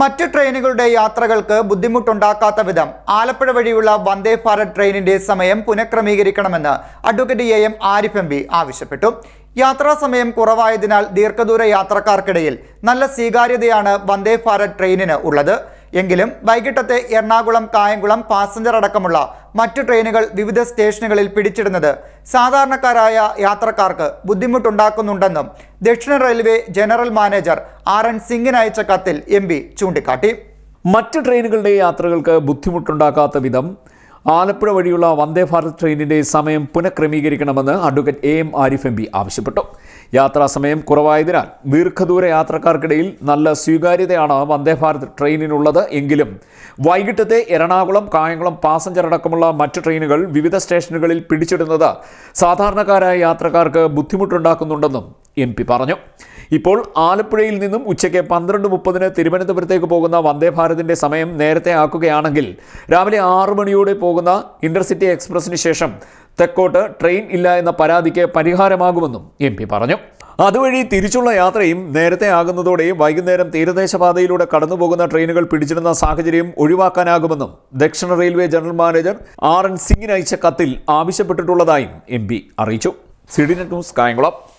മറ്റ് ട്രെയിനുകളുടെ യാത്രകൾക്ക് ബുദ്ധിമുട്ടുണ്ടാക്കാത്ത വിധം ആലപ്പുഴ വഴിയുള്ള വന്ദേ ഭാരത് ട്രെയിനിന്റെ സമയം പുനഃക്രമീകരിക്കണമെന്ന് advocate A M Arif M P ആവശ്യപ്പെട്ടു സമയം കുറവായതിനാൽ ദീർഘദൂര യാത്രക്കാർക്കിടയിൽ നല്ല സ്വീകാര്യതയാണ് വന്ദേ ഭാരത് ട്രെയിനിന് ഉള്ളത് എങ്കിലും വൈകിട്ടത്തെ എറണാകുളം കായംകുളം പാസഞ്ചർ അടക്കമുള്ള മറ്റു ട്രെയിനുകൾ വിവിധ സ്റ്റേഷനുകളിൽ പിടിച്ചിടുന്നത് സാധാരണക്കാരായ യാത്രക്കാർക്ക് ബുദ്ധിമുട്ടുണ്ടാക്കുന്നുണ്ടെന്നും ദക്ഷിണ railway general manager R N സിംഗിന് അയച്ച കത്തിൽ എം ചൂണ്ടിക്കാട്ടി മറ്റ് ട്രെയിനുകളുടെ യാത്രകൾക്ക് ബുദ്ധിമുട്ടുണ്ടാക്കാത്ത വിധം ആലപ്പുഴ വഴിയുള്ള വന്ദേ ഭാരത് ട്രെയിനിൻ്റെ സമയം പുനഃക്രമീകരിക്കണമെന്ന് advocate A M Arif M P ആവശ്യപ്പെട്ടു സമയം കുറവായതിനാൽ ദീർഘദൂര യാത്രക്കാർക്കിടയിൽ നല്ല സ്വീകാര്യതയാണ് വന്ദേ ഭാരത് ട്രെയിനിനുള്ളത് എങ്കിലും വൈകിട്ടത്തെ എറണാകുളം കായംകുളം പാസഞ്ചർ അടക്കമുള്ള മറ്റ് ട്രെയിനുകൾ വിവിധ സ്റ്റേഷനുകളിൽ പിടിച്ചിടുന്നത് സാധാരണക്കാരായ യാത്രക്കാർക്ക് ബുദ്ധിമുട്ടുണ്ടാക്കുന്നുണ്ടെന്നും എം പറഞ്ഞു ഇപ്പോൾ ആലപ്പുഴയിൽ നിന്നും ഉച്ചയ്ക്ക് പന്ത്രണ്ട് മുപ്പതിന് തിരുവനന്തപുരത്തേക്ക് പോകുന്ന വന്ദേ ഭാരതിൻ്റെ സമയം നേരത്തെ ആക്കുകയാണെങ്കിൽ രാവിലെ ആറു മണിയോടെ പോകുന്ന ഇൻ്റർസിറ്റി എക്സ്പ്രസിന് ശേഷം തെക്കോട്ട് ട്രെയിൻ ഇല്ല എന്ന പരാതിക്ക് പരിഹാരമാകുമെന്നും എം പറഞ്ഞു അതുവഴി തിരിച്ചുള്ള യാത്രയും നേരത്തെ ആകുന്നതോടെ വൈകുന്നേരം തീരദേശപാതയിലൂടെ കടന്നുപോകുന്ന ട്രെയിനുകൾ പിടിച്ചിടുന്ന സാഹചര്യം ഒഴിവാക്കാനാകുമെന്നും ദക്ഷിണ railway general manager R N സിംഗിന് അയച്ച കത്തിൽ ആവശ്യപ്പെട്ടിട്ടുള്ളതായും എം അറിയിച്ചു സിഡി ന്യൂസ് കായംകുളം